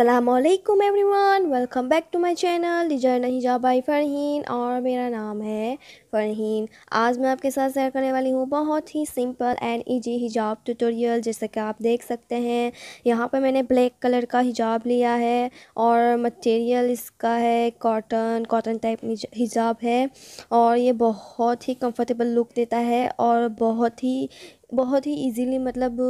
अल्लाम everyone welcome back to my channel नहीं जा बाई फ़रहीन और मेरा नाम है फ़रहीन आज मैं आपके साथ शेयर करने वाली हूँ बहुत ही सिंपल एंड इजी हिजाब ट्यूटोरियल जैसा कि आप देख सकते हैं यहाँ पर मैंने ब्लैक कलर का हिजाब लिया है और मटेरियल इसका है कॉटन कॉटन टाइप हिजाब है और ये बहुत ही कम्फर्टेबल लुक देता है और बहुत ही बहुत ही इजीली मतलब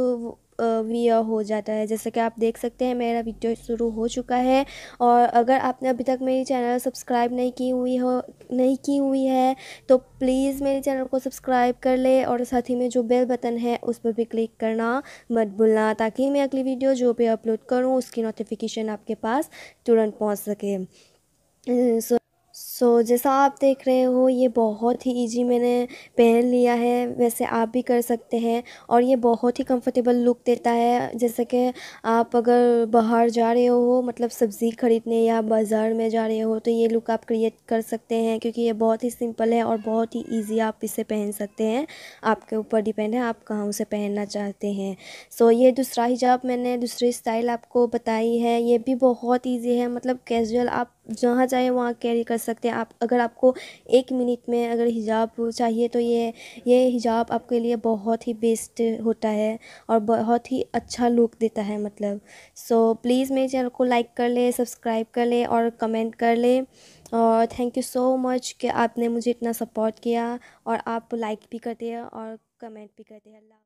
व्यय हो जाता है जैसे कि आप देख सकते हैं मेरा वीडियो शुरू हो चुका है और अगर आपने अभी तक मेरी चैनल सब्सक्राइब नहीं की हुई हो नहीं की हुई है तो प्लीज़ मेरे चैनल को सब्सक्राइब कर ले और साथ ही में जो बेल बटन है उस पर भी क्लिक करना मत भूलना ताकि मैं अगली वीडियो जो भी अपलोड करूँ उसकी नोटिफिकेशन आपके पास तुरंत पहुँच सके सो सो so, जैसा आप देख रहे हो ये बहुत ही इजी मैंने पहन लिया है वैसे आप भी कर सकते हैं और ये बहुत ही कंफर्टेबल लुक देता है जैसे कि आप अगर बाहर जा रहे हो मतलब सब्ज़ी ख़रीदने या बाज़ार में जा रहे हो तो ये लुक आप क्रिएट कर सकते हैं क्योंकि ये बहुत ही सिंपल है और बहुत ही ईजी आप इसे पहन सकते हैं आपके ऊपर डिपेंड है आप कहाँ उसे पहनना चाहते हैं सो so, ये दूसरा हिजाब मैंने दूसरी स्टाइल आपको बताई है ये भी बहुत ईजी है मतलब कैजुअल आप जहाँ चाहे वहाँ कैरी कर सकते सकते हैं आप अगर आपको एक मिनट में अगर हिजाब चाहिए तो ये ये हिजाब आपके लिए बहुत ही बेस्ट होता है और बहुत ही अच्छा लुक देता है मतलब सो प्लीज़ मेरे चैनल को लाइक कर ले सब्सक्राइब कर ले और कमेंट कर ले और थैंक यू सो मच कि आपने मुझे इतना सपोर्ट किया और आप लाइक भी करते हैं और कमेंट भी करते हैं अल्लाह